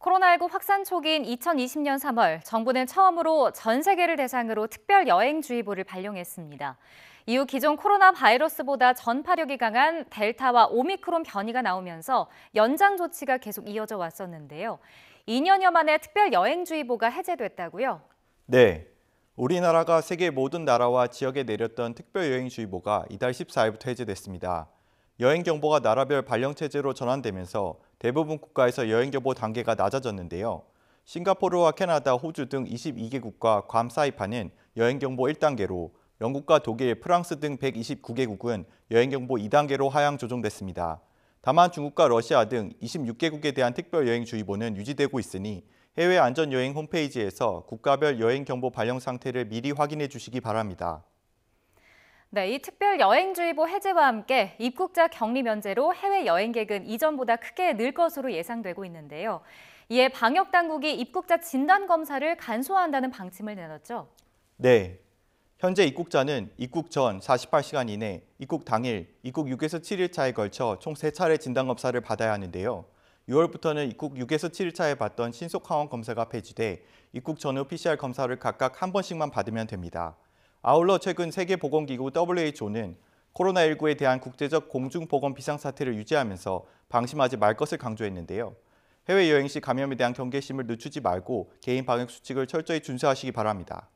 코로나19 확산 초기인 2020년 3월 정부는 처음으로 전 세계를 대상으로 특별 여행주의보를 발령했습니다. 이후 기존 코로나 바이러스보다 전파력이 강한 델타와 오미크론 변이가 나오면서 연장 조치가 계속 이어져 왔었는데요. 2년여 만에 특별 여행주의보가 해제됐다고요? 네. 우리나라가 세계 모든 나라와 지역에 내렸던 특별 여행주의보가 이달 14일부터 해제됐습니다. 여행 정보가 나라별 발령 체제로 전환되면서 대부분 국가에서 여행 여보 단계가 낮아졌는데요. 싱가포르와 캐나다, 호주 등 22개국과 괌 사이판은 여행 경보 1단계로 영국과 독일, 프랑스 등 129개국은 여행 경보 2단계로 하향 조정됐습니다. 다만 중국과 러시아 등 26개국에 대한 특별여행주의보는 유지되고 있으니 해외 안전여행 홈페이지에서 국가별 여행 경보 발령 상태를 미리 확인해 주시기 바랍니다. 네, 이 특별 여행주의보 해제와 함께 입국자 격리 면제로 해외 여행객은 이전보다 크게 늘 것으로 예상되고 있는데요. 이에 방역 당국이 입국자 진단 검사를 간소화한다는 방침을 내놨죠. 네. 현재 입국자는 입국 전 48시간 이내, 입국 당일, 입국 6에서 7일차에 걸쳐 총 3차례 진단 검사를 받아야 하는데요. 6월부터는 입국 6에서 7일차에 받던 신속항원 검사가 폐지돼 입국 전후 PCR 검사를 각각 한 번씩만 받으면 됩니다. 아울러 최근 세계보건기구 WHO는 코로나19에 대한 국제적 공중보건 비상사태를 유지하면서 방심하지 말 것을 강조했는데요. 해외여행 시 감염에 대한 경계심을 늦추지 말고 개인 방역수칙을 철저히 준수하시기 바랍니다.